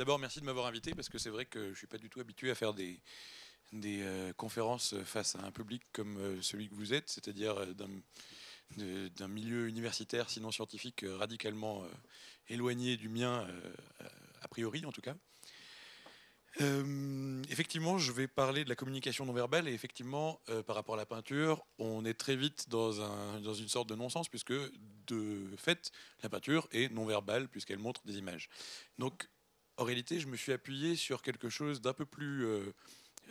D'abord, merci de m'avoir invité parce que c'est vrai que je ne suis pas du tout habitué à faire des, euh, conférences face à un public comme euh, celui que vous êtes, c'est-à-dire euh, d'un milieu universitaire, sinon scientifique, radicalement éloigné du mien, a priori en tout cas. effectivement, je vais parler de la communication non verbale et effectivement, par rapport à la peinture, on est très vite dans, dans une sorte de non-sens puisque de fait, la peinture est non verbale puisqu'elle montre des images. Donc, en réalité, je me suis appuyé sur quelque chose d'un peu plus euh,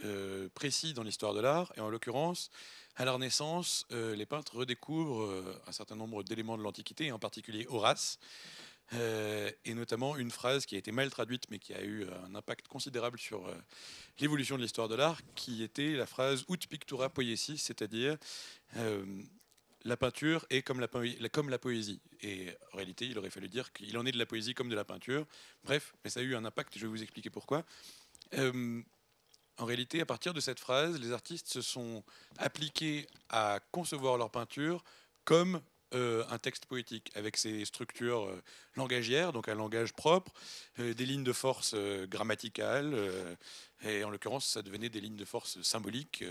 euh, précis dans l'histoire de l'art, et en l'occurrence, à la Renaissance, euh, les peintres redécouvrent un certain nombre d'éléments de l'Antiquité, en particulier Horace, et notamment une phrase qui a été mal traduite, mais qui a eu un impact considérable sur l'évolution de l'histoire de l'art, qui était la phrase Ut pictura poiesis, c'est-à-dire la peinture est comme la, comme la poésie. Et en réalité, il aurait fallu dire qu'il en est de la poésie comme de la peinture. Bref, mais ça a eu un impact, je vais vous expliquer pourquoi. Euh, en réalité, à partir de cette phrase, les artistes se sont appliqués à concevoir leur peinture comme euh, un texte poétique avec ses structures euh, langagières, donc un langage propre, euh, des lignes de force grammaticales, et en l'occurrence, ça devenait des lignes de force symboliques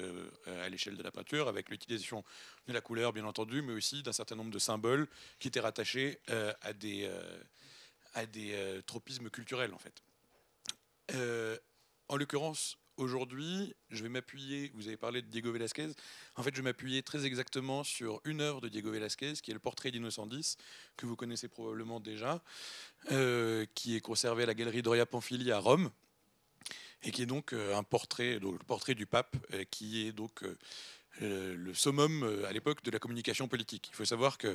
à l'échelle de la peinture, avec l'utilisation de la couleur, bien entendu, mais aussi d'un certain nombre de symboles qui étaient rattachés à des, à des tropismes culturels, en fait. en l'occurrence, Aujourd'hui, je vais m'appuyer, vous avez parlé de Diego Velasquez en fait je vais m'appuyer très exactement sur une œuvre de Diego Velasquez qui est le portrait d'Innocent X, que vous connaissez probablement déjà, euh, qui est conservé à la galerie Doria Pamphili à Rome, et qui est donc euh, un portrait, le portrait du pape, euh, qui est donc le summum à l'époque de la communication politique. Il faut savoir que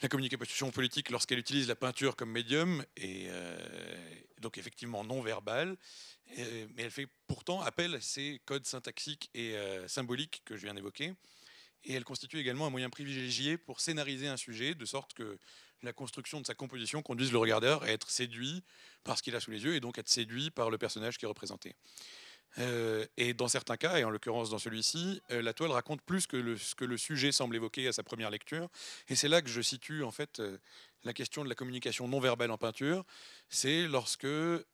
la communication politique lorsqu'elle utilise la peinture comme médium, est euh, donc effectivement non verbale, mais elle fait pourtant appel à ces codes syntaxiques et euh, symboliques que je viens d'évoquer. Et elle constitue également un moyen privilégié pour scénariser un sujet, de sorte que la construction de sa composition conduise le regardeur à être séduit par ce qu'il a sous les yeux, et donc à être séduit par le personnage qui est représenté. Euh, et dans certains cas, et en l'occurrence dans celui-ci, euh, la toile raconte plus que ce que le sujet semble évoquer à sa première lecture. Et c'est là que je situe en fait euh, la question de la communication non verbale en peinture. C'est lorsque le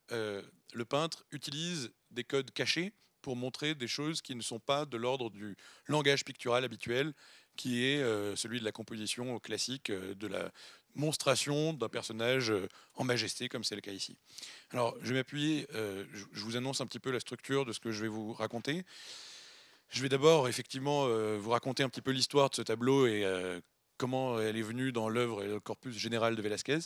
peintre utilise des codes cachés pour montrer des choses qui ne sont pas de l'ordre du langage pictural habituel qui est euh, celui de la composition classique euh, de la monstration d'un personnage euh, en majesté, comme c'est le cas ici. Alors, je vais m'appuyer, je vous annonce un petit peu la structure de ce que je vais vous raconter. Je vais d'abord, effectivement, vous raconter un petit peu l'histoire de ce tableau et comment elle est venue dans l'œuvre et le corpus général de Velázquez.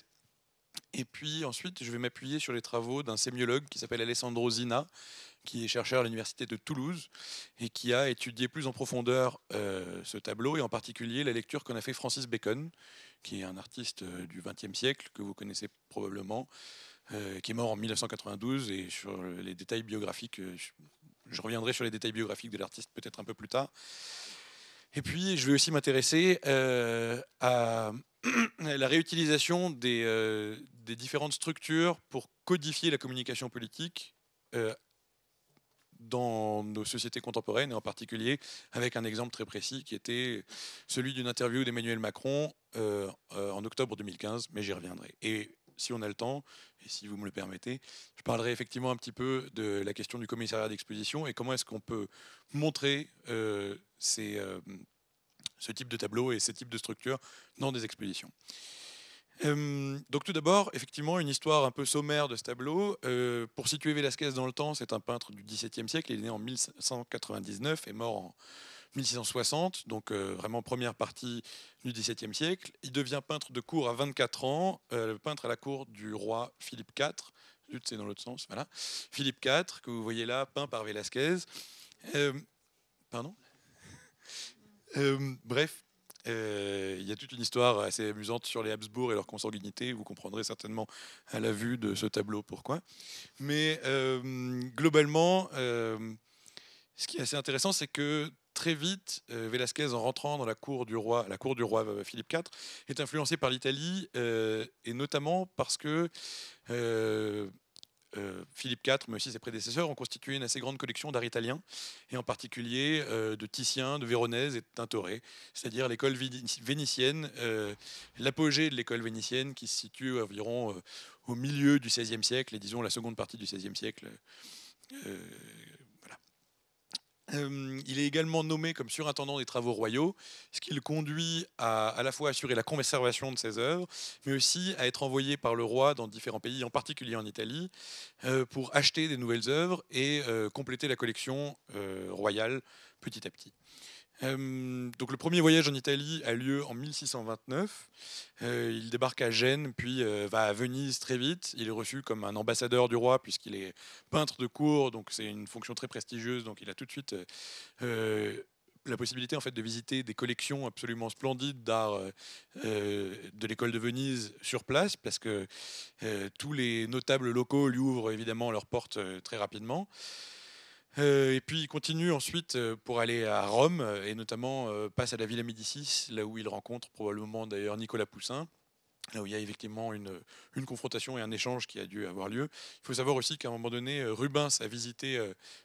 Et puis ensuite, je vais m'appuyer sur les travaux d'un sémiologue qui s'appelle Alessandro Zina, qui est chercheur à l'université de Toulouse et qui a étudié plus en profondeur euh, ce tableau et en particulier la lecture qu'on a fait Francis Bacon, qui est un artiste euh, du XXe siècle que vous connaissez probablement, euh, qui est mort en 1992 et sur les détails biographiques, je, reviendrai sur les détails biographiques de l'artiste peut-être un peu plus tard. Et puis, je vais aussi m'intéresser à la réutilisation des, différentes structures pour codifier la communication politique dans nos sociétés contemporaines, et en particulier avec un exemple très précis qui était celui d'une interview d'Emmanuel Macron euh, euh, en octobre 2015, mais j'y reviendrai. Et si on a le temps, et si vous me le permettez, je parlerai effectivement un petit peu de la question du commissariat d'exposition et comment est-ce qu'on peut montrer euh, ce type de tableau et ce type de structure dans des expositions donc tout d'abord, effectivement, une histoire un peu sommaire de ce tableau. Euh, pour situer Velázquez dans le temps, c'est un peintre du XVIIe siècle. Il est né en 1599 et mort en 1660, donc euh, vraiment première partie du XVIIe siècle. Il devient peintre de cour à 24 ans, euh, peintre à la cour du roi Philippe IV. C'est dans l'autre sens, voilà. Philippe IV, que vous voyez là, peint par Velázquez. pardon bref, euh, il y a toute une histoire assez amusante sur les Habsbourg et leur consanguinité. Vous comprendrez certainement à la vue de ce tableau pourquoi. Mais euh, globalement, euh, ce qui est assez intéressant, c'est que très vite, Velázquez, en rentrant dans la cour du roi, la cour du roi Philippe IV, est influencé par l'Italie, et notamment parce que euh, Philippe IV, mais aussi ses prédécesseurs, ont constitué une assez grande collection d'art italien, et en particulier euh, de Titien, de Véronèse et de Tintoret, c'est-à-dire l'école vénitienne, euh, l'apogée de l'école vénitienne qui se situe environ au milieu du XVIe siècle, et disons la seconde partie du XVIe siècle il est également nommé comme surintendant des travaux royaux, ce qui le conduit à à la fois assurer la conservation de ses œuvres, mais aussi à être envoyé par le roi dans différents pays, en particulier en Italie, euh, pour acheter des nouvelles œuvres et euh, compléter la collection euh, royale petit à petit. Euh, donc le premier voyage en Italie a lieu en 1629. Euh, il débarque à Gênes, puis euh, va à Venise très vite. Il est reçu comme un ambassadeur du roi puisqu'il est peintre de cour, donc c'est une fonction très prestigieuse. Donc il a tout de suite la possibilité en fait de visiter des collections absolument splendides d'art de l'école de Venise sur place parce que tous les notables locaux lui ouvrent évidemment leurs portes très rapidement. Euh, et puis il continue ensuite euh, pour aller à Rome euh, et notamment passe à la Villa Médicis, là où il rencontre probablement d'ailleurs Nicolas Poussin, là où il y a effectivement une, une, confrontation et un échange qui a dû avoir lieu. Il faut savoir aussi qu'à un moment donné, Rubens a visité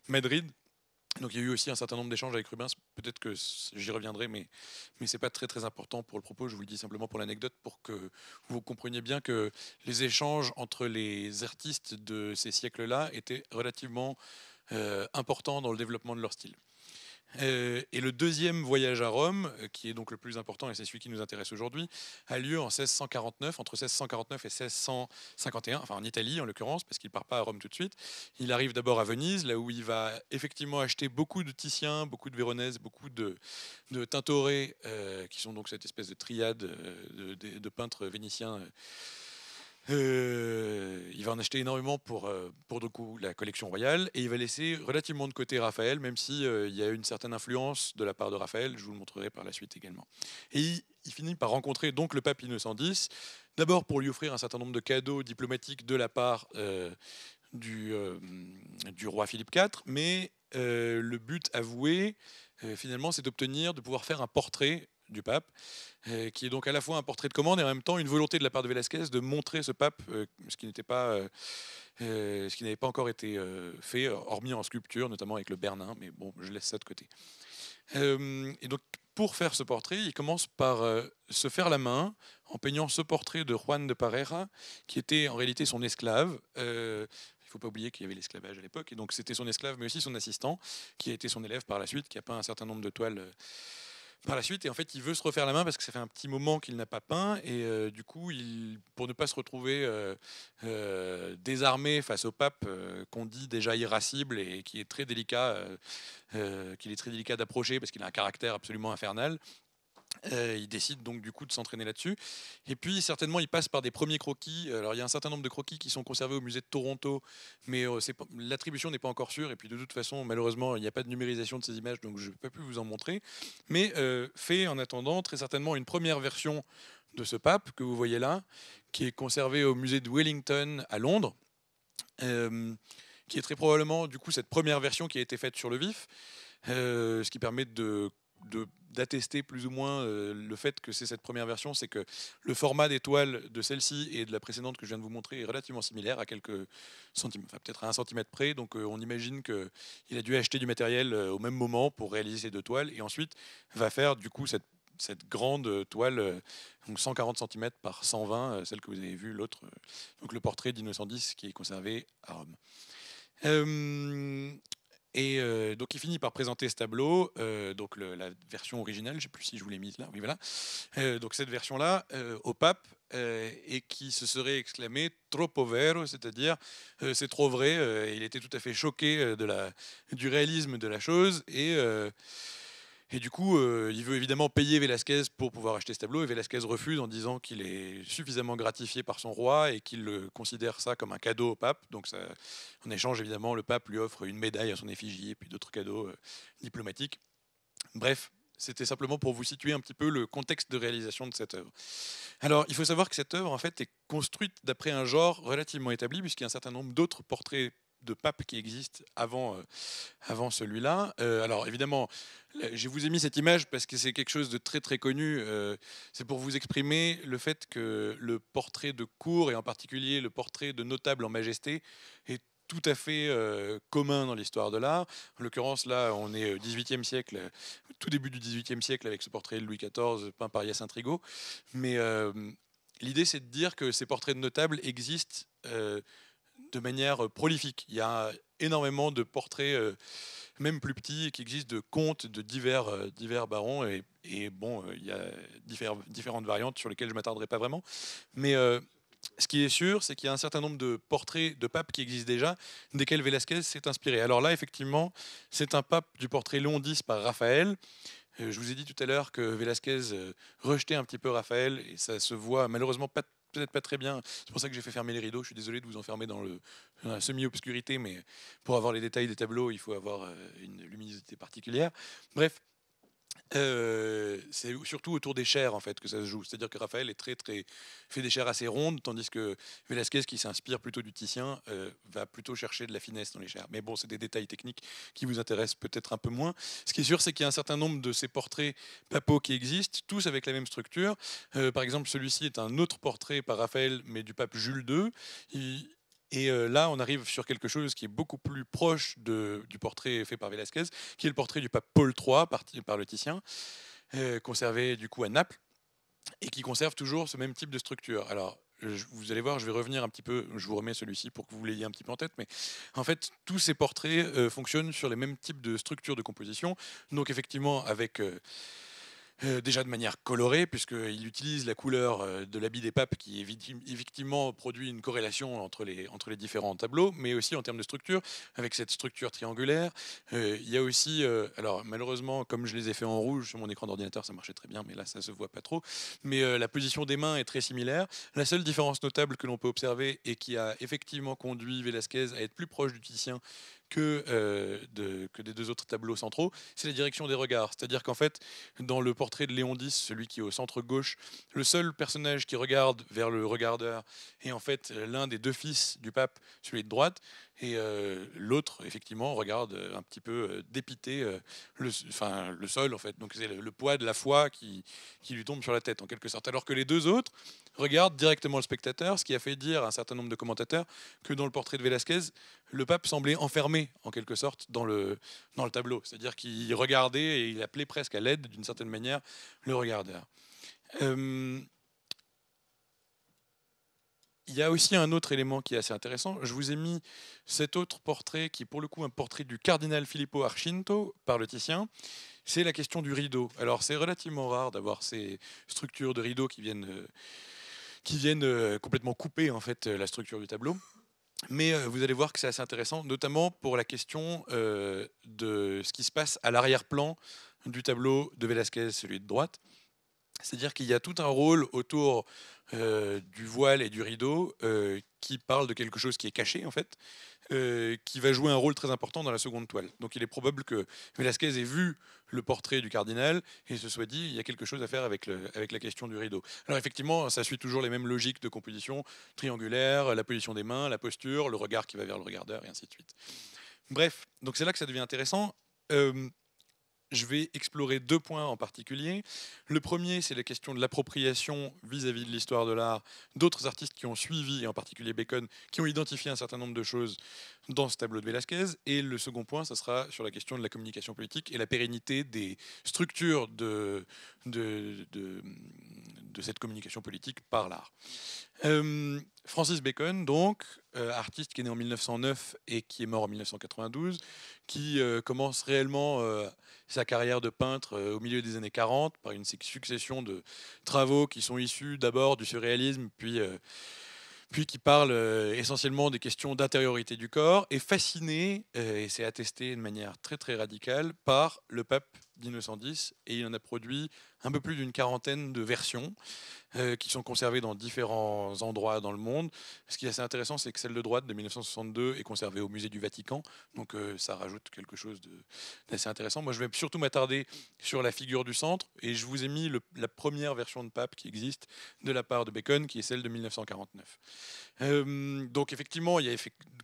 Madrid. Donc il y a eu aussi un certain nombre d'échanges avec Rubens. Peut-être que j'y reviendrai, mais, mais ce n'est pas très, très important pour le propos. Je vous le dis simplement pour l'anecdote, pour que vous compreniez bien que les échanges entre les artistes de ces siècles-là étaient relativement euh, important dans le développement de leur style. Euh, et le deuxième voyage à Rome, euh, qui est donc le plus important et c'est celui qui nous intéresse aujourd'hui, a lieu en 1649, entre 1649 et 1651, enfin en Italie en l'occurrence, parce qu'il ne part pas à Rome tout de suite. Il arrive d'abord à Venise, là où il va effectivement acheter beaucoup de Titiens, beaucoup de Véronèse, beaucoup de, de Tintoré, qui sont donc cette espèce de triade de, peintres vénitiens. Euh, il va en acheter énormément pour, euh, pour de coup, la collection royale et il va laisser relativement de côté Raphaël, même s'il si, euh, il y a une certaine influence de la part de Raphaël, je vous le montrerai par la suite également. Et il, finit par rencontrer donc le pape 910, d'abord pour lui offrir un certain nombre de cadeaux diplomatiques de la part du, du roi Philippe IV, mais le but avoué, finalement, c'est d'obtenir, de pouvoir faire un portrait du pape, euh, qui est donc à la fois un portrait de commande et en même temps une volonté de la part de Velázquez de montrer ce pape, euh, ce qui n'était pas, euh, ce qui n'avait pas encore été fait, hormis en sculpture, notamment avec le Bernin, mais bon, je laisse ça de côté. et donc pour faire ce portrait, il commence par se faire la main en peignant ce portrait de Juan de Parera, qui était en réalité son esclave. il ne faut pas oublier qu'il y avait l'esclavage à l'époque, et donc c'était son esclave, mais aussi son assistant, qui a été son élève par la suite, qui a peint un certain nombre de toiles par la suite. Et en fait, il veut se refaire la main parce que ça fait un petit moment qu'il n'a pas peint. Et euh, du coup, il, pour ne pas se retrouver euh, euh, désarmé face au pape, qu'on dit déjà irascible et qui est très délicat, qu'il est très délicat d'approcher parce qu'il a un caractère absolument infernal, euh, il décide donc du coup de s'entraîner là-dessus. Et puis certainement, il passe par des premiers croquis. Alors il y a un certain nombre de croquis qui sont conservés au musée de Toronto, mais euh, l'attribution n'est pas encore sûre. Et puis de toute façon, malheureusement, il n'y a pas de numérisation de ces images, donc je n'ai pas plus vous en montrer. Mais euh, fait en attendant très certainement une première version de ce pape que vous voyez là, qui est conservé au musée de Wellington à Londres. qui est très probablement du coup cette première version qui a été faite sur le vif, ce qui permet de d'attester plus ou moins euh, le fait que c'est cette première version, c'est que le format des toiles de celle-ci et de la précédente que je viens de vous montrer est relativement similaire à quelques centimètres, peut-être à un centimètre près. Donc euh, on imagine qu'il a dû acheter du matériel euh, au même moment pour réaliser ces deux toiles et ensuite va faire du coup cette, grande toile, donc 140 cm par 120, celle que vous avez vue, l'autre, donc le portrait d'Innocent X qui est conservé à Rome. Et euh, donc il finit par présenter ce tableau, euh, donc la version originale, je ne sais plus si je vous l'ai mise là, oui voilà. Euh, donc cette version-là au pape et qui se serait exclamé trop povero, c'est-à-dire c'est trop vrai. il était tout à fait choqué de la, du réalisme de la chose et et du coup, euh, il veut évidemment payer Velasquez pour pouvoir acheter ce tableau, et Velasquez refuse en disant qu'il est suffisamment gratifié par son roi et qu'il considère ça comme un cadeau au pape. Donc, ça, en échange, évidemment, le pape lui offre une médaille à son effigie et puis d'autres cadeaux euh, diplomatiques. Bref, c'était simplement pour vous situer un petit peu le contexte de réalisation de cette œuvre. Alors, il faut savoir que cette œuvre, en fait, est construite d'après un genre relativement établi, puisqu'il y a un certain nombre d'autres portraits de papes qui existent avant, euh, avant celui-là. Euh, alors évidemment, je vous ai mis cette image parce que c'est quelque chose de très très connu. Euh, c'est pour vous exprimer le fait que le portrait de cour, et en particulier le portrait de notable en majesté, est tout à fait commun dans l'histoire de l'art. En l'occurrence, là, on est au XVIIIe siècle, tout début du XVIIIe siècle, avec ce portrait de Louis XIV peint par Yacinthe Mais l'idée, c'est de dire que ces portraits de notables existent de manière euh, prolifique. Il y a énormément de portraits, euh, même plus petits, qui existent de contes de divers, euh, divers barons. Et, bon, il y a différentes variantes sur lesquelles je ne m'attarderai pas vraiment. Mais ce qui est sûr, c'est qu'il y a un certain nombre de portraits de papes qui existent déjà, desquels Velázquez s'est inspiré. Alors là, effectivement, c'est un pape du portrait long X par Raphaël. Je vous ai dit tout à l'heure que Velázquez rejetait un petit peu Raphaël, et ça se voit malheureusement pas peut-être pas très bien. C'est pour ça que j'ai fait fermer les rideaux. Je suis désolé de vous enfermer dans, le, la semi-obscurité, mais pour avoir les détails des tableaux, il faut avoir euh, une luminosité particulière. Bref, euh, c'est surtout autour des chairs en fait que ça se joue. C'est-à-dire que Raphaël est très très fait des chairs assez rondes, tandis que Velasquez, qui s'inspire plutôt du Titien, euh, va plutôt chercher de la finesse dans les chairs. Mais bon, c'est des détails techniques qui vous intéressent peut-être un peu moins. Ce qui est sûr, c'est qu'il y a un certain nombre de ces portraits papaux qui existent, tous avec la même structure. Euh, par exemple, celui-ci est un autre portrait par Raphaël, mais du pape Jules II. Et là, on arrive sur quelque chose qui est beaucoup plus proche du portrait fait par Velázquez, qui est le portrait du pape Paul III, parti par le Titien, conservé du coup à Naples, et qui conserve toujours ce même type de structure. Alors, vous allez voir, je vais revenir un petit peu, je vous remets celui-ci pour que vous l'ayez un petit peu en tête, mais en fait, tous ces portraits fonctionnent sur les mêmes types de structures de composition, donc effectivement avec... Euh, déjà de manière colorée, puisqu'il utilise la couleur euh, de l'habit des papes qui effectivement produit une corrélation entre les, entre les différents tableaux, mais aussi en termes de structure, avec cette structure triangulaire. Euh, il y a aussi, alors malheureusement, comme je les ai fait en rouge sur mon écran d'ordinateur, ça marchait très bien, mais là ça se voit pas trop. Mais la position des mains est très similaire. La seule différence notable que l'on peut observer et qui a effectivement conduit Velasquez à être plus proche du Titien euh, que, des deux autres tableaux centraux, c'est la direction des regards. C'est-à-dire qu'en fait, dans le portrait de Léon X, celui qui est au centre gauche, le seul personnage qui regarde vers le regardeur est en fait l'un des deux fils du pape, celui de droite, et euh, l'autre, effectivement, regarde un petit peu euh, dépité le, sol, en fait. Donc c'est le, poids de la foi qui, qui lui tombe sur la tête, en quelque sorte. Alors que les deux autres regardent directement le spectateur, ce qui a fait dire à un certain nombre de commentateurs que dans le portrait de Velázquez, le pape semblait enfermé, en quelque sorte, dans le, dans le tableau. C'est-à-dire qu'il regardait et il appelait presque à l'aide, d'une certaine manière, le regardeur. Euh, il y a aussi un autre élément qui est assez intéressant. Je vous ai mis cet autre portrait qui est pour le coup un portrait du cardinal Filippo Arcinto par le Titien. C'est la question du rideau. Alors c'est relativement rare d'avoir ces structures de rideaux qui viennent, euh, qui viennent euh, complètement couper en fait la structure du tableau. Mais euh, vous allez voir que c'est assez intéressant, notamment pour la question euh, de ce qui se passe à l'arrière-plan du tableau de Velázquez, celui de droite. C'est-à-dire qu'il y a tout un rôle autour euh, du voile et du rideau qui parle de quelque chose qui est caché, en fait, euh, qui va jouer un rôle très important dans la seconde toile. Donc il est probable que Velasquez ait vu le portrait du cardinal et se soit dit il y a quelque chose à faire avec, le, avec la question du rideau. Alors effectivement, ça suit toujours les mêmes logiques de composition triangulaire, la position des mains, la posture, le regard qui va vers le regardeur et ainsi de suite. Bref, donc c'est là que ça devient intéressant. Euh, je vais explorer deux points en particulier. Le premier, c'est la question de l'appropriation vis-à-vis de l'histoire de l'art d'autres artistes qui ont suivi, en particulier Bacon, qui ont identifié un certain nombre de choses dans ce tableau de Velázquez. Et le second point, ça sera sur la question de la communication politique et la pérennité des structures de, de cette communication politique par l'art. Euh, Francis Bacon, donc, euh, artiste qui est né en 1909 et qui est mort en 1992, qui euh, commence réellement sa carrière de peintre au milieu des années 40 par une succession de travaux qui sont issus d'abord du surréalisme, puis puis qui parle essentiellement des questions d'intériorité du corps, est fasciné, et c'est attesté de manière très très radicale, par le pape 1910 et il en a produit un peu plus d'une quarantaine de versions euh, qui sont conservées dans différents endroits dans le monde. Ce qui est assez intéressant, c'est que celle de droite de 1962 est conservée au musée du Vatican, donc euh, ça rajoute quelque chose d'assez intéressant. Moi, je vais surtout m'attarder sur la figure du centre et je vous ai mis la première version de pape qui existe de la part de Bacon, qui est celle de 1949. Euh, donc effectivement, il y a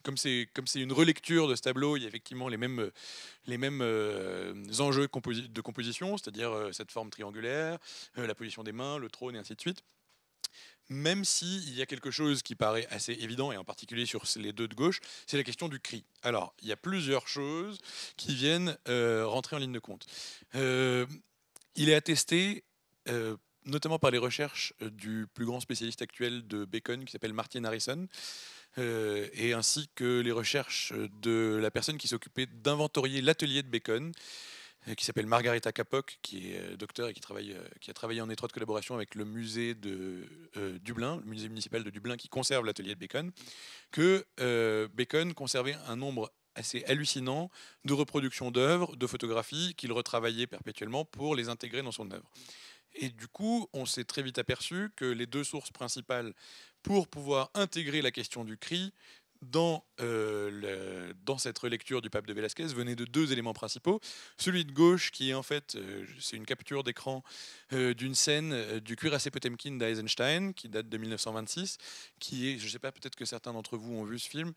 comme c'est une relecture de ce tableau, il y a effectivement les mêmes, les mêmes enjeux compositifs de composition, c'est-à-dire euh, cette forme triangulaire, euh, la position des mains, le trône et ainsi de suite même s'il y a quelque chose qui paraît assez évident, et en particulier sur les deux de gauche, c'est la question du cri. Alors, il y a plusieurs choses qui viennent euh, rentrer en ligne de compte. il est attesté, notamment par les recherches du plus grand spécialiste actuel de Bacon, qui s'appelle Martin Harrison, et ainsi que les recherches de la personne qui s'occupait d'inventorier l'atelier de Bacon, euh, qui s'appelle Margarita Capoc, qui est euh, docteur et qui, travaille, euh, qui a travaillé en étroite collaboration avec le musée de le musée municipal de Dublin qui conserve l'atelier de Bacon, que Bacon conservait un nombre assez hallucinant de reproductions d'œuvres, de photographies qu'il retravaillait perpétuellement pour les intégrer dans son œuvre. Et du coup, on s'est très vite aperçu que les deux sources principales pour pouvoir intégrer la question du cri, euh, dans, cette relecture du pape de Velázquez venait de deux éléments principaux. Celui de gauche, qui est en fait, euh, c'est une capture d'écran euh, d'une scène du cuirassé Potemkin d'Eisenstein, qui date de 1926, qui est, je ne sais pas, peut-être que certains d'entre vous ont vu ce film,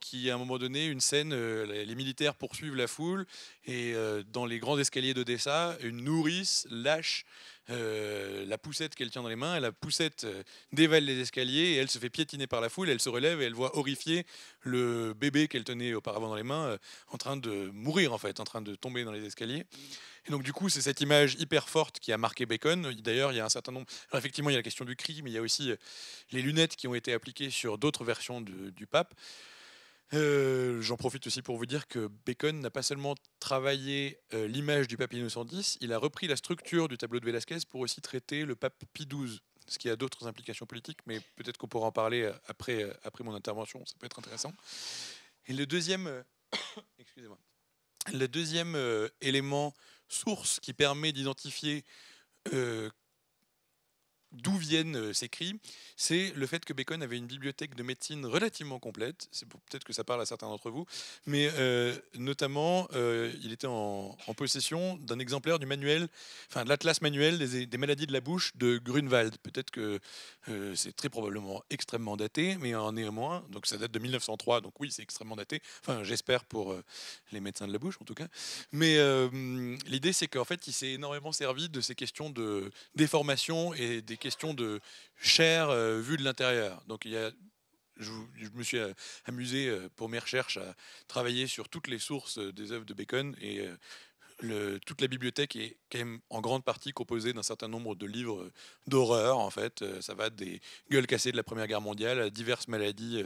qui à un moment donné, une scène, les militaires poursuivent la foule, et dans les grands escaliers d'Odessa, une nourrice lâche euh, la poussette qu'elle tient dans les mains, la poussette euh, dévale les escaliers, et elle se fait piétiner par la foule, elle se relève et elle voit horrifiée le bébé qu'elle tenait auparavant dans les mains euh, en train de mourir en fait, en train de tomber dans les escaliers. Et donc du coup, c'est cette image hyper forte qui a marqué Bacon. D'ailleurs, il y a un certain nombre... effectivement, il y a la question du cri, mais il y a aussi les lunettes qui ont été appliquées sur d'autres versions du pape. Euh, j'en profite aussi pour vous dire que Bacon n'a pas seulement travaillé euh, l'image du pape Innocent il a repris la structure du tableau de Velázquez pour aussi traiter le pape Pie XII, ce qui a d'autres implications politiques, mais peut-être qu'on pourra en parler euh, après, après mon intervention, ça peut être intéressant. Et le deuxième, excusez le deuxième élément source qui permet d'identifier d'où viennent euh, ces cris, c'est le fait que Bacon avait une bibliothèque de médecine relativement complète. C'est peut-être que ça parle à certains d'entre vous, mais euh, notamment, euh, il était en, possession d'un exemplaire du manuel, enfin de l'atlas manuel des, maladies de la bouche de Grunewald, Peut-être que c'est très probablement extrêmement daté, mais en néanmoins, donc ça date de 1903, donc oui, c'est extrêmement daté. Enfin, j'espère pour les médecins de la bouche en tout cas. Mais l'idée, c'est qu'en fait, il s'est énormément servi de ces questions de déformation et des question de chair euh, vue de l'intérieur. Donc il y a, je, je, me suis euh, amusé euh, pour mes recherches à travailler sur toutes les sources des œuvres de Bacon et toute la bibliothèque est quand même en grande partie composée d'un certain nombre de livres euh, d'horreur, en fait. Euh, ça va des gueules cassées de la Première Guerre mondiale à diverses maladies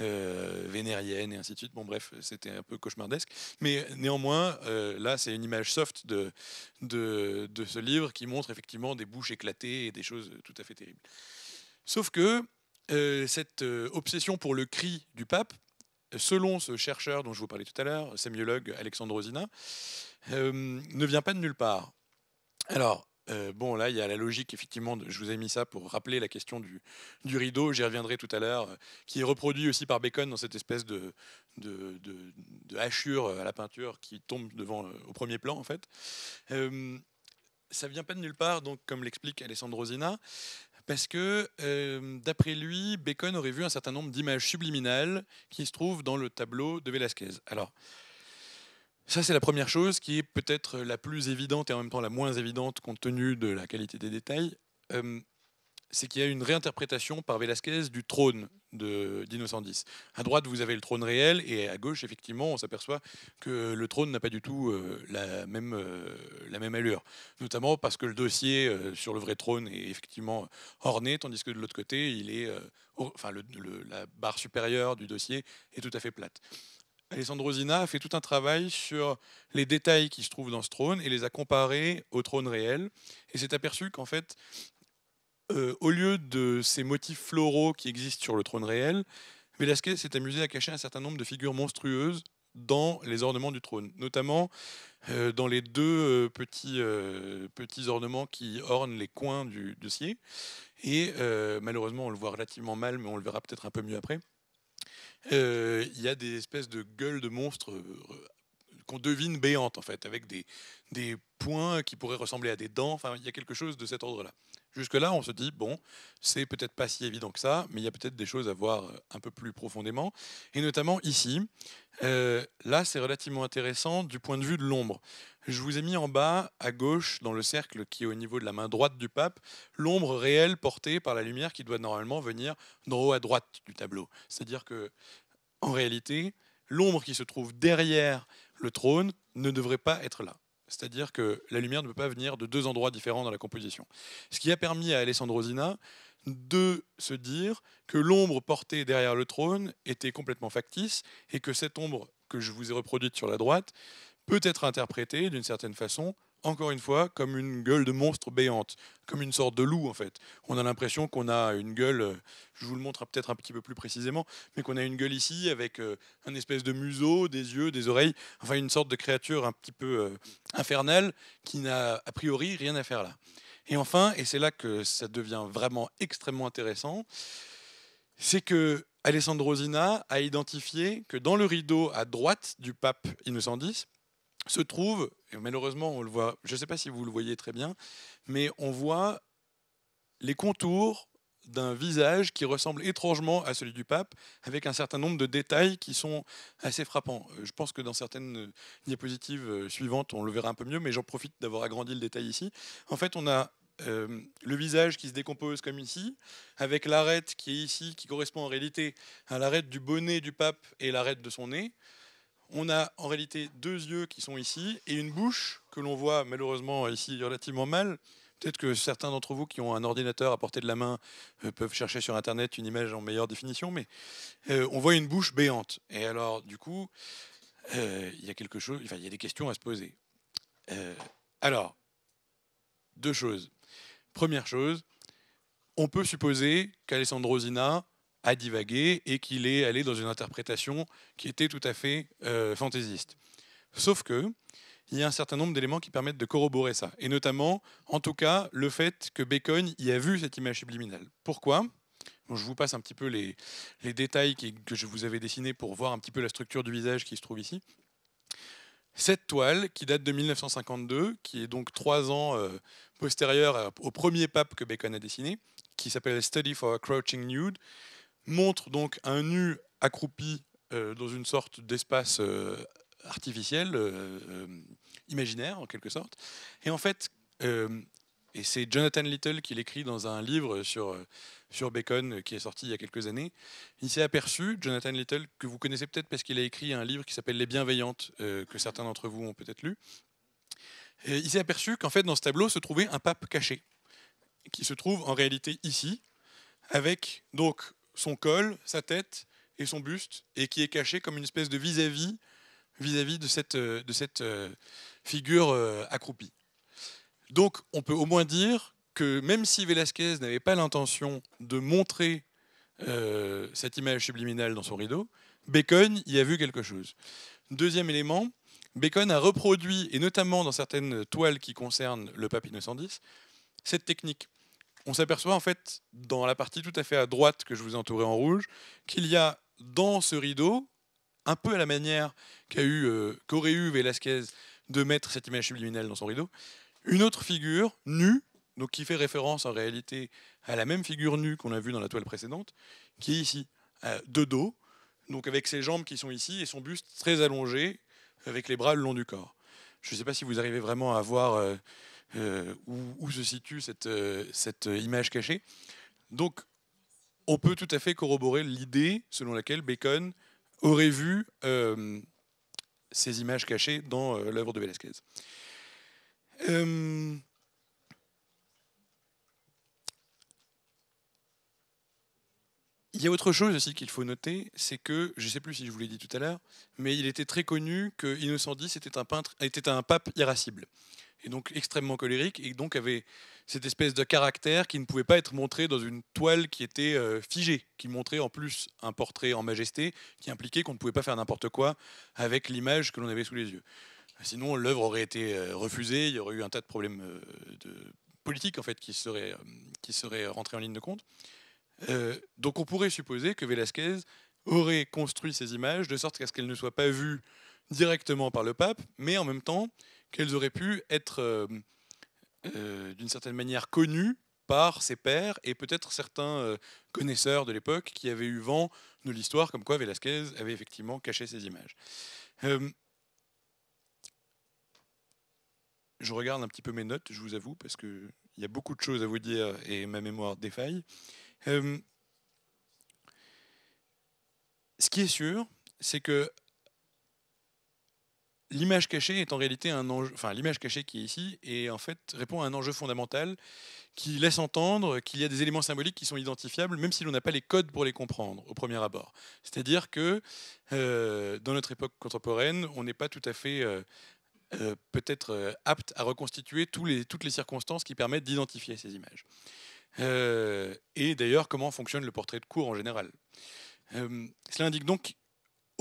euh, vénériennes et ainsi de suite. Bon, bref, c'était un peu cauchemardesque. Mais néanmoins, là, c'est une image soft de, ce livre qui montre effectivement des bouches éclatées et des choses tout à fait terribles. Sauf que cette obsession pour le cri du pape selon ce chercheur dont je vous parlais tout à l'heure, sémiologue Alexandre Rosina, euh, ne vient pas de nulle part. Alors, euh, bon, là, il y a la logique, effectivement, je vous ai mis ça pour rappeler la question du, du rideau, j'y reviendrai tout à l'heure, euh, qui est reproduit aussi par Bacon dans cette espèce de, de, de, hachure à la peinture qui tombe devant, au premier plan, en fait. ça vient pas de nulle part, donc, comme l'explique Alexandre Rosina parce que, euh, d'après lui, Bacon aurait vu un certain nombre d'images subliminales qui se trouvent dans le tableau de Velázquez. Alors, ça, c'est la première chose qui est peut-être la plus évidente et en même temps la moins évidente compte tenu de la qualité des détails. Euh, c'est qu'il y a une réinterprétation par Velasquez du trône de 1910. À droite, vous avez le trône réel, et à gauche, effectivement, on s'aperçoit que le trône n'a pas du tout euh, la, même, euh, la même allure. Notamment parce que le dossier euh, sur le vrai trône est effectivement orné, tandis que de l'autre côté, il est, enfin, la barre supérieure du dossier est tout à fait plate. Alessandro Zina a fait tout un travail sur les détails qui se trouvent dans ce trône et les a comparés au trône réel. Et s'est aperçu qu'en fait, euh, au lieu de ces motifs floraux qui existent sur le trône réel, Velázquez s'est amusé à cacher un certain nombre de figures monstrueuses dans les ornements du trône, notamment euh, dans les deux euh, petits, petits ornements qui ornent les coins du dossier. Et malheureusement, on le voit relativement mal, mais on le verra peut-être un peu mieux après. Il y a des espèces de gueules de monstres devine béante, en fait, avec des, des points qui pourraient ressembler à des dents. Enfin, il y a quelque chose de cet ordre-là. Jusque-là, on se dit, bon, c'est peut-être pas si évident que ça, mais il y a peut-être des choses à voir euh, un peu plus profondément. Et notamment ici, euh, là, c'est relativement intéressant du point de vue de l'ombre. Je vous ai mis en bas, à gauche, dans le cercle qui est au niveau de la main droite du pape, l'ombre réelle portée par la lumière qui doit normalement venir d'en haut à droite du tableau. C'est-à-dire que, en réalité, l'ombre qui se trouve derrière le trône ne devrait pas être là. C'est-à-dire que la lumière ne peut pas venir de deux endroits différents dans la composition. Ce qui a permis à Alessandro Zina de se dire que l'ombre portée derrière le trône était complètement factice et que cette ombre que je vous ai reproduite sur la droite peut être interprétée d'une certaine façon encore une fois, comme une gueule de monstre béante, comme une sorte de loup en fait. On a l'impression qu'on a une gueule, euh, je vous le montre peut-être un petit peu plus précisément, mais qu'on a une gueule ici avec euh, un espèce de museau, des yeux, des oreilles, enfin une sorte de créature un petit peu euh, infernale qui n'a a priori rien à faire là. Et enfin, et c'est là que ça devient vraiment extrêmement intéressant, c'est que Alessandro Zina a identifié que dans le rideau à droite du pape Innocent X, se trouve, et malheureusement on le voit, je ne sais pas si vous le voyez très bien, mais on voit les contours d'un visage qui ressemble étrangement à celui du pape, avec un certain nombre de détails qui sont assez frappants. Euh, je pense que dans certaines euh, diapositives euh, suivantes, on le verra un peu mieux, mais j'en profite d'avoir agrandi le détail ici. En fait, on a le visage qui se décompose comme ici, avec l'arête qui est ici, qui correspond en réalité à l'arête du bonnet du pape et l'arête de son nez on a en réalité deux yeux qui sont ici et une bouche que l'on voit malheureusement ici relativement mal. Peut-être que certains d'entre vous qui ont un ordinateur à portée de la main euh, peuvent chercher sur Internet une image en meilleure définition, mais euh, on voit une bouche béante. Et alors, du coup, euh, il y quelque chose, il y a des questions à se poser. alors, deux choses. Première chose, on peut supposer qu'Alessandro Zina à divaguer et qu'il est allé dans une interprétation qui était tout à fait euh, fantaisiste. Sauf que il y a un certain nombre d'éléments qui permettent de corroborer ça, et notamment, en tout cas, le fait que Bacon y a vu cette image subliminale. Pourquoi Je vous passe un petit peu les, détails que je vous avais dessinés pour voir un petit peu la structure du visage qui se trouve ici. Cette toile, qui date de 1952, qui est donc trois ans euh, postérieur postérieure au premier pape que Bacon a dessiné, qui s'appelle Study for a Crouching Nude, montre donc un nu accroupi euh, dans une sorte d'espace euh, artificiel, euh, imaginaire en quelque sorte. Et en fait, et c'est Jonathan Little qui l'écrit dans un livre sur, sur Bacon qui est sorti il y a quelques années, il s'est aperçu, Jonathan Little, que vous connaissez peut-être parce qu'il a écrit un livre qui s'appelle Les Bienveillantes, que certains d'entre vous ont peut-être lu, il s'est aperçu qu'en fait dans ce tableau se trouvait un pape caché, qui se trouve en réalité ici, avec donc son col, sa tête et son buste, et qui est caché comme une espèce de vis-à-vis vis-à-vis de cette, euh, de cette euh, figure euh, accroupie. Donc on peut au moins dire que même si Velázquez n'avait pas l'intention de montrer cette image subliminale dans son rideau, Bacon y a vu quelque chose. Deuxième élément, Bacon a reproduit, et notamment dans certaines toiles qui concernent le pape X, cette technique on s'aperçoit en fait dans la partie tout à fait à droite que je vous ai entourée en rouge, qu'il y a dans ce rideau, un peu à la manière qu'a eu, euh, qu'aurait eu de mettre cette image subliminale dans son rideau, une autre figure nue, donc qui fait référence en réalité à la même figure nue qu'on a vue dans la toile précédente, qui est ici, euh, de dos, donc avec ses jambes qui sont ici et son buste très allongé, avec les bras le long du corps. Je ne sais pas si vous arrivez vraiment à voir euh, euh, où, se situe cette, euh, euh, image cachée. Donc, on peut tout à fait corroborer l'idée selon laquelle Bacon aurait vu ces images cachées dans l'œuvre de Velázquez. Il y a autre chose aussi qu'il faut noter, c'est que, je ne sais plus si je vous l'ai dit tout à l'heure, mais il était très connu que Innocent X était un, peintre, était un pape irascible et donc extrêmement colérique, et donc avait cette espèce de caractère qui ne pouvait pas être montré dans une toile qui était euh, figée, qui montrait en plus un portrait en majesté, qui impliquait qu'on ne pouvait pas faire n'importe quoi avec l'image que l'on avait sous les yeux. Sinon, l'œuvre aurait été euh, refusée, il y aurait eu un tas de problèmes euh, de politiques en fait, qui, seraient, qui rentrés en ligne de compte. donc on pourrait supposer que Velázquez aurait construit ces images de sorte ce qu'elles ne soient pas vues directement par le pape, mais en même temps qu'elles auraient pu être euh, euh, d'une certaine manière connues par ses pairs et peut-être certains euh, connaisseurs de l'époque qui avaient eu vent de l'histoire comme quoi Velázquez avait effectivement caché ces images. je regarde un petit peu mes notes, je vous avoue, parce qu'il y a beaucoup de choses à vous dire et ma mémoire défaille. ce qui est sûr, c'est que l'image cachée est en réalité un enfin l'image cachée qui est ici et en fait répond à un enjeu fondamental qui laisse entendre qu'il y a des éléments symboliques qui sont identifiables même si l'on n'a pas les codes pour les comprendre au premier abord. C'est-à-dire que euh, dans notre époque contemporaine, on n'est pas tout à fait euh, euh, peut-être apte à reconstituer les, toutes les circonstances qui permettent d'identifier ces images. et d'ailleurs, comment fonctionne le portrait de cours en général. cela indique donc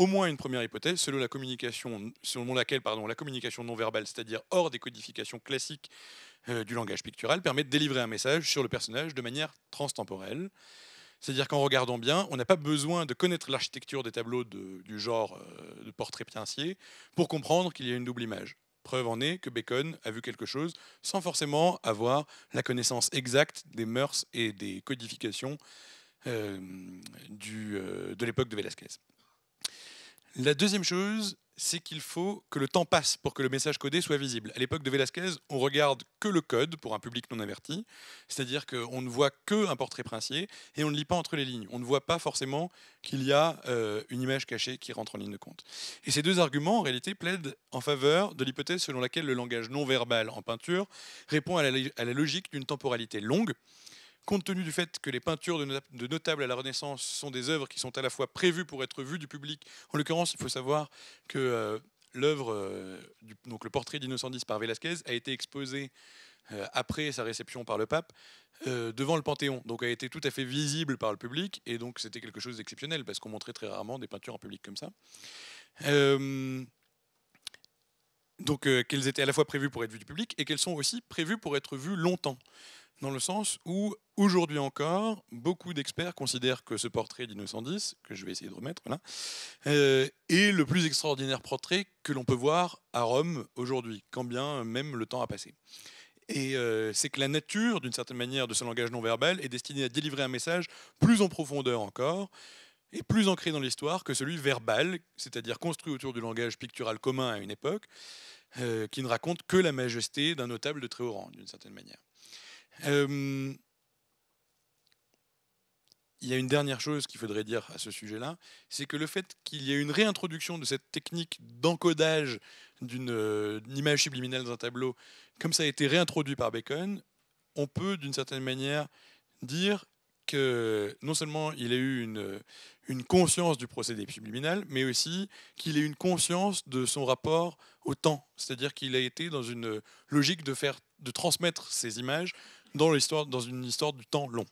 au moins une première hypothèse, selon, la communication, selon laquelle pardon, la communication non verbale, c'est-à-dire hors des codifications classiques euh, du langage pictural, permet de délivrer un message sur le personnage de manière transtemporelle. C'est-à-dire qu'en regardant bien, on n'a pas besoin de connaître l'architecture des tableaux du genre euh, de portrait pincier pour comprendre qu'il y a une double image. Preuve en est que Bacon a vu quelque chose sans forcément avoir la connaissance exacte des mœurs et des codifications euh, du, de l'époque de Velázquez. La deuxième chose, c'est qu'il faut que le temps passe pour que le message codé soit visible. À l'époque de Velázquez, on regarde que le code pour un public non averti, c'est-à-dire qu'on ne voit que un portrait princier et on ne lit pas entre les lignes. On ne voit pas forcément qu'il y a euh, une image cachée qui rentre en ligne de compte. Et ces deux arguments, en réalité, plaident en faveur de l'hypothèse selon laquelle le langage non verbal en peinture répond à la logique d'une temporalité longue, compte tenu du fait que les peintures de notables à la Renaissance sont des œuvres qui sont à la fois prévues pour être vues du public. En l'occurrence, il faut savoir que euh, l'œuvre, euh, donc le portrait d'Innocent X par Velázquez, a été exposé euh, après sa réception par le pape devant le Panthéon, donc a été tout à fait visible par le public, et donc c'était quelque chose d'exceptionnel parce qu'on montrait très rarement des peintures en public comme ça. donc qu'elles étaient à la fois prévues pour être vues du public et qu'elles sont aussi prévues pour être vues longtemps dans le sens où, aujourd'hui encore, beaucoup d'experts considèrent que ce portrait d'Innocent que je vais essayer de remettre là, euh, est le plus extraordinaire portrait que l'on peut voir à Rome aujourd'hui, quand bien même le temps a passé. Et euh, c'est que la nature, d'une certaine manière, de ce langage non verbal est destinée à délivrer un message plus en profondeur encore, et plus ancré dans l'histoire que celui verbal, c'est-à-dire construit autour du langage pictural commun à une époque, euh, qui ne raconte que la majesté d'un notable de très haut rang, d'une certaine manière. Euh, il y a une dernière chose qu'il faudrait dire à ce sujet-là, c'est que le fait qu'il y ait une réintroduction de cette technique d'encodage d'une euh, image subliminale dans un tableau, comme ça a été réintroduit par Bacon, on peut d'une certaine manière dire que non seulement il a eu une, une conscience du procédé subliminal, mais aussi qu'il eu une conscience de son rapport au temps. C'est-à-dire qu'il a été dans une logique de, faire, de transmettre ces images dans, l'histoire, dans une histoire du temps long.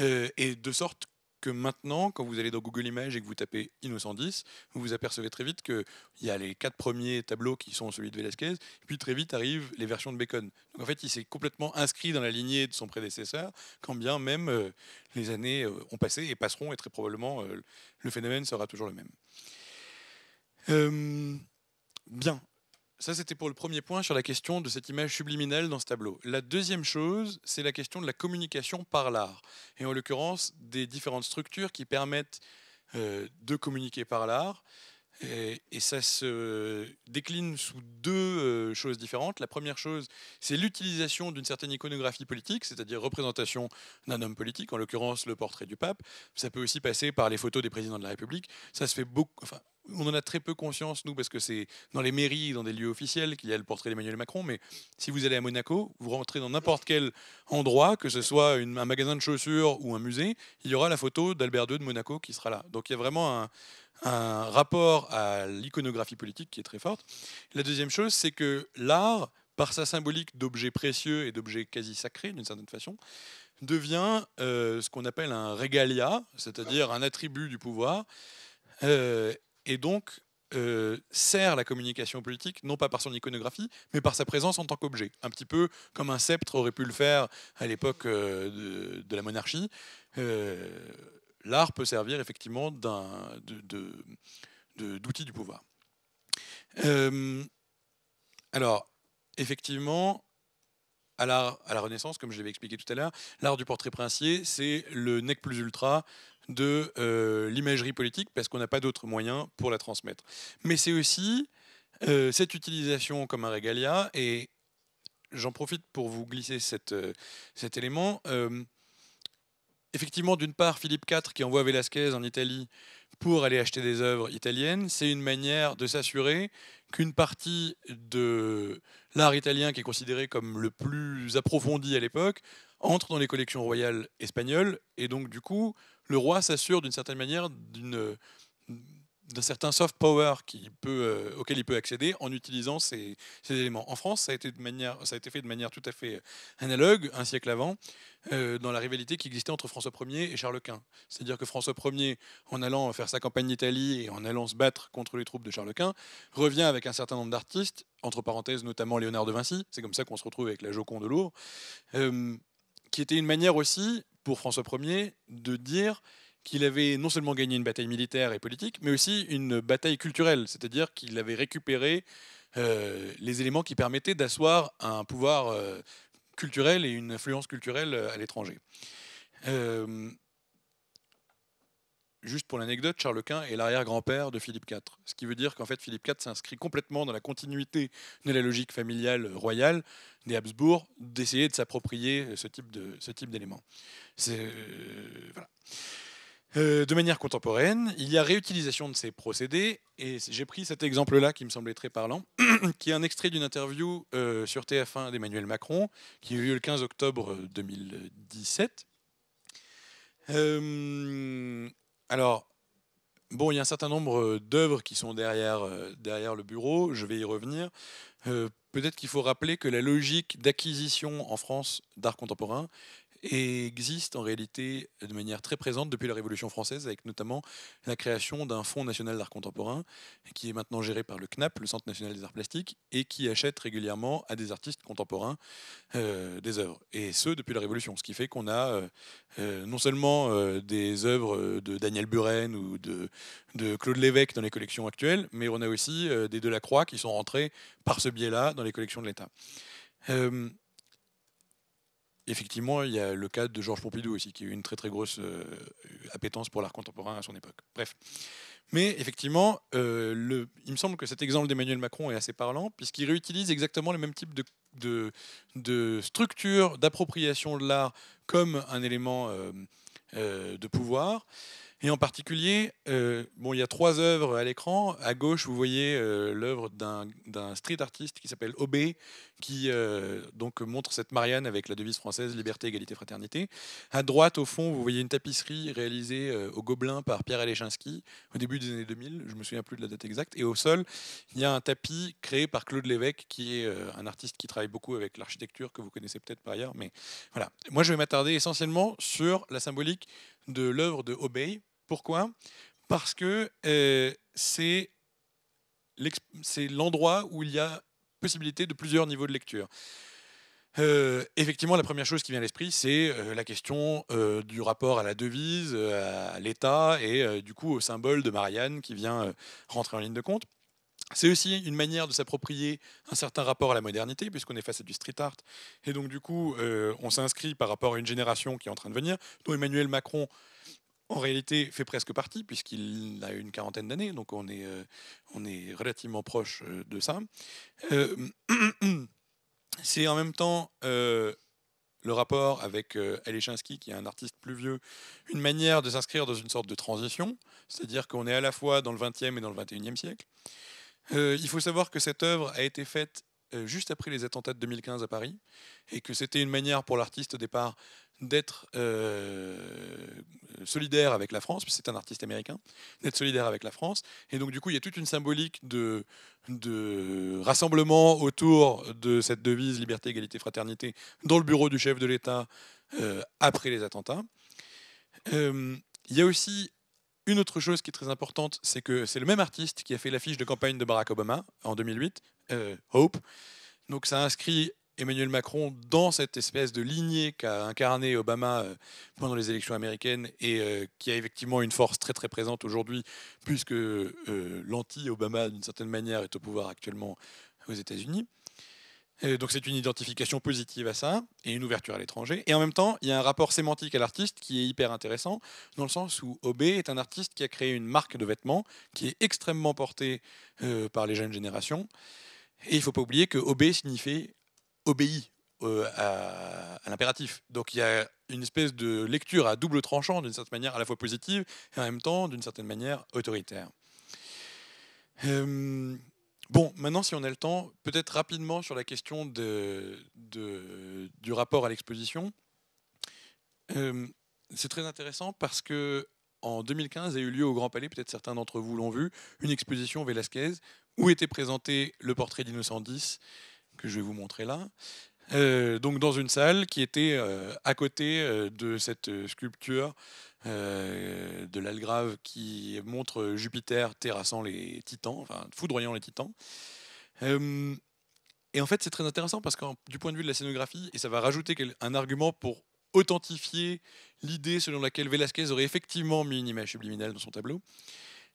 Euh, et de sorte que maintenant, quand vous allez dans Google Images et que vous tapez Innocent 10, vous vous apercevez très vite qu'il y a les quatre premiers tableaux qui sont celui de Velázquez, puis très vite arrivent les versions de Bacon. Donc en fait, il s'est complètement inscrit dans la lignée de son prédécesseur, quand bien même euh, les années euh, ont passé et passeront, et très probablement le phénomène sera toujours le même. bien, ça, c'était pour le premier point sur la question de cette image subliminale dans ce tableau. La deuxième chose, c'est la question de la communication par l'art, et en l'occurrence des différentes structures qui permettent euh, de communiquer par l'art. Et, ça se décline sous deux euh, choses différentes. La première chose, c'est l'utilisation d'une certaine iconographie politique, c'est-à-dire représentation d'un homme politique, en l'occurrence le portrait du pape. Ça peut aussi passer par les photos des présidents de la République. Ça se fait beaucoup, on en a très peu conscience, nous, parce que c'est dans les mairies, dans des lieux officiels qu'il y a le portrait d'Emmanuel Macron. Mais si vous allez à Monaco, vous rentrez dans n'importe quel endroit, que ce soit un magasin de chaussures ou un musée, il y aura la photo d'Albert II de Monaco qui sera là. Donc il y a vraiment un, rapport à l'iconographie politique qui est très forte. La deuxième chose, c'est que l'art, par sa symbolique d'objets précieux et d'objets quasi sacrés, d'une certaine façon, devient euh, ce qu'on appelle un regalia, c'est-à-dire un attribut du pouvoir. Euh, et donc euh, sert la communication politique, non pas par son iconographie, mais par sa présence en tant qu'objet. Un petit peu comme un sceptre aurait pu le faire à l'époque euh, de, la monarchie. Euh, l'art peut servir effectivement d'outil du pouvoir. alors, effectivement, à, à la Renaissance, comme je l'avais expliqué tout à l'heure, l'art du portrait princier, c'est le nec plus ultra de euh, l'imagerie politique parce qu'on n'a pas d'autres moyens pour la transmettre. Mais c'est aussi euh, cette utilisation comme un regalia et j'en profite pour vous glisser euh, cet élément. effectivement, d'une part, Philippe IV qui envoie Velasquez en Italie pour aller acheter des œuvres italiennes, c'est une manière de s'assurer qu'une partie de l'art italien qui est considéré comme le plus approfondi à l'époque entre dans les collections royales espagnoles et donc du coup le roi s'assure d'une certaine manière d'un certain soft power peut, euh, auquel il peut accéder en utilisant ces, éléments. En France, ça a, été de manière, ça a été fait de manière tout à fait euh, analogue, un siècle avant, euh, dans la rivalité qui existait entre François Ier et Charles Quint. C'est-à-dire que François Ier, en allant faire sa campagne d'Italie et en allant se battre contre les troupes de Charles Quint, revient avec un certain nombre d'artistes, entre parenthèses notamment Léonard de Vinci, c'est comme ça qu'on se retrouve avec la Joconde de Lourdes, qui était une manière aussi pour François Ier de dire qu'il avait non seulement gagné une bataille militaire et politique, mais aussi une bataille culturelle, c'est-à-dire qu'il avait récupéré euh, les éléments qui permettaient d'asseoir un pouvoir euh, culturel et une influence culturelle euh, à l'étranger juste pour l'anecdote, Charles Quint est l'arrière-grand-père de Philippe IV. Ce qui veut dire qu'en fait, Philippe IV s'inscrit complètement dans la continuité de la logique familiale royale des Habsbourg d'essayer de s'approprier euh, ce type d'éléments. Euh, euh, de manière contemporaine, il y a réutilisation de ces procédés, et j'ai pris cet exemple-là qui me semblait très parlant, qui est un extrait d'une interview sur TF1 d'Emmanuel Macron, qui a eu lieu le 15 octobre 2017. Alors, Bon, il y a un certain nombre euh, d'œuvres qui sont euh, derrière, le bureau, je vais y revenir. Euh, peut-être qu'il faut rappeler que la logique d'acquisition en France d'art contemporain et existe en réalité de manière très présente depuis la Révolution française, avec notamment la création d'un Fonds national d'art contemporain, qui est maintenant géré par le CNAP, le Centre national des arts plastiques, et qui achète régulièrement à des artistes contemporains euh, des œuvres. Et ce, depuis la Révolution, ce qui fait qu'on a euh, euh, non seulement des œuvres de Daniel Buren ou de, de, Claude Lévesque dans les collections actuelles, mais on a aussi des Delacroix qui sont rentrés par ce biais-là dans les collections de l'État effectivement, il y a le cas de Georges Pompidou aussi, qui a eu une très très grosse euh, appétence pour l'art contemporain à son époque. Bref. Mais effectivement, euh, il me semble que cet exemple d'Emmanuel Macron est assez parlant, puisqu'il réutilise exactement le même type de, structure d'appropriation de l'art comme un élément euh, de pouvoir. Et en particulier, euh, bon, il y a trois œuvres à l'écran. À gauche, vous voyez euh, l'œuvre d'un street artiste qui s'appelle Obey, qui euh, donc montre cette Marianne avec la devise française liberté, égalité, fraternité. À droite, au fond, vous voyez une tapisserie réalisée au Gobelin par Pierre Alechinski au début des années 2000. Je me souviens plus de la date exacte. Et au sol, il y a un tapis créé par Claude Lévesque, qui est un artiste qui travaille beaucoup avec l'architecture que vous connaissez peut-être par ailleurs. Mais voilà. Moi, je vais m'attarder essentiellement sur la symbolique de l'œuvre de Obey pourquoi Parce que euh, c'est l'endroit où il y a possibilité de plusieurs niveaux de lecture. Euh, effectivement, la première chose qui vient à l'esprit, c'est euh, la question du rapport à la devise, à l'État et du coup au symbole de Marianne qui vient rentrer en ligne de compte. C'est aussi une manière de s'approprier un certain rapport à la modernité, puisqu'on est face à du street art. Et donc, du coup, on s'inscrit par rapport à une génération qui est en train de venir, dont Emmanuel Macron en réalité fait presque partie, puisqu'il a une quarantaine d'années, donc on est, euh, on est relativement proche euh, de ça. Euh, c'est en même temps le rapport avec Alechinski, qui est un artiste plus vieux, une manière de s'inscrire dans une sorte de transition, c'est-à-dire qu'on est à la fois dans le 20e et dans le 21e siècle. il faut savoir que cette œuvre a été faite euh, juste après les attentats de 2015 à Paris, et que c'était une manière pour l'artiste au départ d'être euh, solidaire avec la France, puis c'est un artiste américain, d'être solidaire avec la France. Et donc du coup, il y a toute une symbolique de, rassemblement autour de cette devise liberté, égalité, fraternité dans le bureau du chef de l'État euh, après les attentats. il y a aussi une autre chose qui est très importante, c'est que c'est le même artiste qui a fait l'affiche de campagne de Barack Obama en 2008, euh, Hope. Donc ça inscrit Emmanuel Macron dans cette espèce de lignée qu'a incarné Obama euh, pendant les élections américaines et euh, qui a effectivement une force très très présente aujourd'hui puisque l'anti-Obama d'une certaine manière est au pouvoir actuellement aux États-Unis. Donc c'est une identification positive à ça et une ouverture à l'étranger. Et en même temps, il y a un rapport sémantique à l'artiste qui est hyper intéressant, dans le sens où Obé est un artiste qui a créé une marque de vêtements qui est extrêmement portée par les jeunes générations. Et il ne faut pas oublier que obé signifie obéir euh, à, l'impératif. Donc il y a une espèce de lecture à double tranchant, d'une certaine manière à la fois positive et en même temps, d'une certaine manière, autoritaire. Euh, bon, maintenant, si on a le temps, peut-être rapidement sur la question du rapport à l'exposition. Euh, c'est très intéressant parce que en 2015 a eu lieu au Grand Palais, peut-être certains d'entre vous l'ont vu, une exposition Velasquez où était présenté le portrait d'Innocent X, que je vais vous montrer là. Euh, donc dans une salle qui était euh, à côté euh, de cette sculpture de l'Algrave qui montre Jupiter terrassant les titans, enfin foudroyant les titans. et en fait c'est très intéressant parce que du point de vue de la scénographie, et ça va rajouter un argument pour authentifier l'idée selon laquelle Velázquez aurait effectivement mis une image subliminale dans son tableau.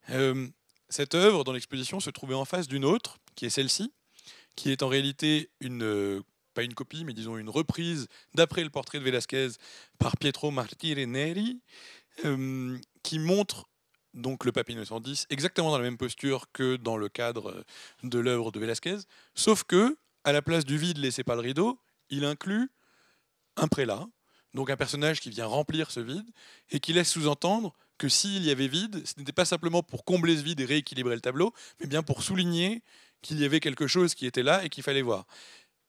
Euh, cette œuvre dans l'exposition se trouvait en face d'une autre, qui est celle-ci, qui est en réalité une, euh, pas une copie, mais disons une reprise d'après le portrait de Velázquez par Pietro Martire Neri, euh, qui montre donc le papier 910 exactement dans la même posture que dans le cadre de l'œuvre de Velázquez, sauf que à la place du vide laissé par le rideau, il inclut un prélat donc un personnage qui vient remplir ce vide et qui laisse sous-entendre que s'il y avait vide, ce n'était pas simplement pour combler ce vide et rééquilibrer le tableau, mais bien pour souligner qu'il y avait quelque chose qui était là et qu'il fallait voir.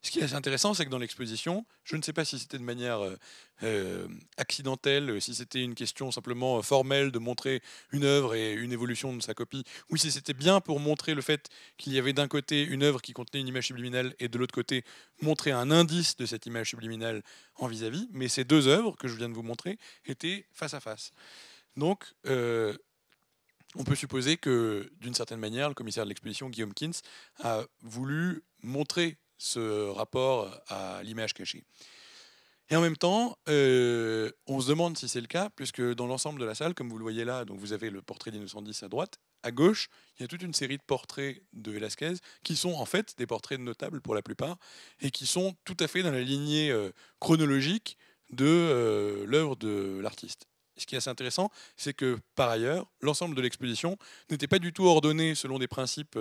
Ce qui est assez intéressant, c'est que dans l'exposition, je ne sais pas si c'était de manière euh, euh, accidentelle, si c'était une question simplement euh, formelle de montrer une œuvre et une évolution de sa copie, ou si c'était bien pour montrer le fait qu'il y avait d'un côté une œuvre qui contenait une image subliminale et de l'autre côté montrer un indice de cette image subliminale en vis-à-vis. Mais ces deux œuvres que je viens de vous montrer étaient face à face. Donc, on peut supposer que, d'une certaine manière, le commissaire de l'exposition, Guillaume Kintz, a voulu montrer ce rapport à l'image cachée. Et en même temps, euh, on se demande si c'est le cas, puisque dans l'ensemble de la salle, comme vous le voyez là, donc vous avez le portrait 10 à droite, à gauche, il y a toute une série de portraits de Velázquez qui sont en fait des portraits notables pour la plupart, et qui sont tout à fait dans la lignée euh, chronologique de euh, l'œuvre de l'artiste. Ce qui est assez intéressant, c'est que par ailleurs, l'ensemble de l'exposition n'était pas du tout ordonné selon des principes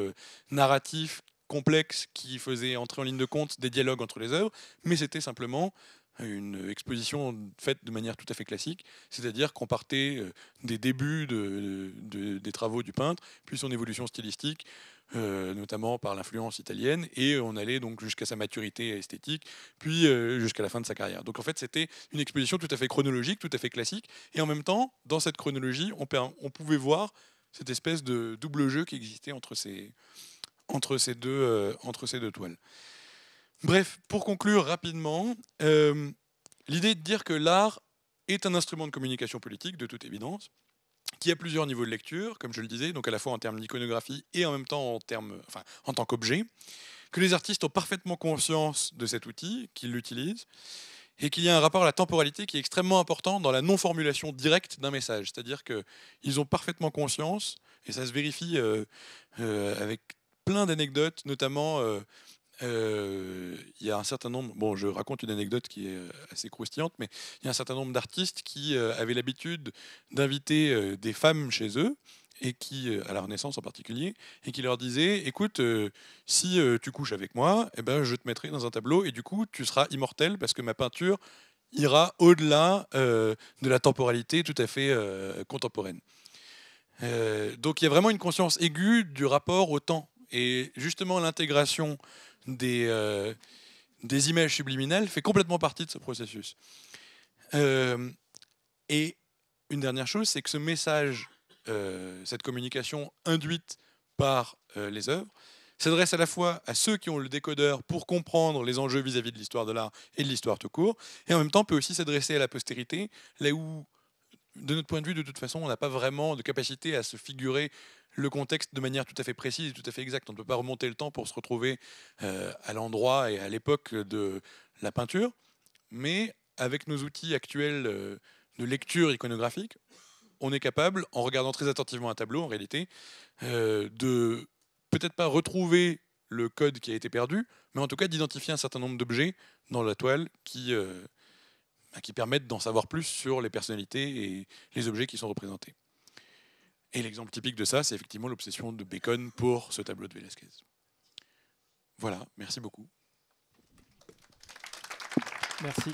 narratifs complexe qui faisait entrer en ligne de compte des dialogues entre les œuvres, mais c'était simplement une exposition faite de manière tout à fait classique, c'est-à-dire qu'on partait euh, des débuts de, des travaux du peintre, puis son évolution stylistique, euh, notamment par l'influence italienne, et on allait donc jusqu'à sa maturité esthétique, puis euh, jusqu'à la fin de sa carrière. Donc en fait, c'était une exposition tout à fait chronologique, tout à fait classique, et en même temps, dans cette chronologie, on, on pouvait voir cette espèce de double jeu qui existait entre ces, entre ces deux, euh, entre ces deux toiles. Bref, pour conclure rapidement, euh, l'idée de dire que l'art est un instrument de communication politique, de toute évidence, qui a plusieurs niveaux de lecture, comme je le disais, donc à la fois en termes d'iconographie et en même temps en, termes, enfin, en tant qu'objet, que les artistes ont parfaitement conscience de cet outil, qu'ils l'utilisent, et qu'il y a un rapport à la temporalité qui est extrêmement important dans la non-formulation directe d'un message. C'est-à-dire qu'ils ont parfaitement conscience, et ça se vérifie euh, euh, avec plein d'anecdotes, notamment euh, euh, il y a un certain nombre, bon, je raconte une anecdote qui est euh, assez croustillante, mais il y a un certain nombre d'artistes qui avaient l'habitude d'inviter des femmes chez eux et qui, à la Renaissance en particulier, et qui leur disaient, écoute, si tu couches avec moi, et eh ben, je te mettrai dans un tableau et du coup, tu seras immortel parce que ma peinture ira au-delà de la temporalité tout à fait contemporaine. donc il y a vraiment une conscience aiguë du rapport au temps et justement, l'intégration des, euh, des images subliminales fait complètement partie de ce processus. Euh, et une dernière chose, c'est que ce message, euh, cette communication induite par les œuvres, s'adresse à la fois à ceux qui ont le décodeur pour comprendre les enjeux vis-à-vis -vis de l'histoire de l'art et de l'histoire tout court, et en même temps peut aussi s'adresser à la postérité, là où de notre point de vue, de toute façon, on n'a pas vraiment de capacité à se figurer le contexte de manière tout à fait précise et tout à fait exacte. On ne peut pas remonter le temps pour se retrouver euh, à l'endroit et à l'époque de la peinture, mais avec nos outils actuels euh, de lecture iconographique, on est capable, en regardant très attentivement un tableau en réalité, euh, de peut-être pas retrouver le code qui a été perdu, mais en tout cas d'identifier un certain nombre d'objets dans la toile qui, Hein, qui permettent d'en savoir plus sur les personnalités et les objets qui sont représentés. Et l'exemple typique de ça, c'est effectivement l'obsession de Bacon pour ce tableau de Velázquez. Voilà, merci beaucoup. Merci.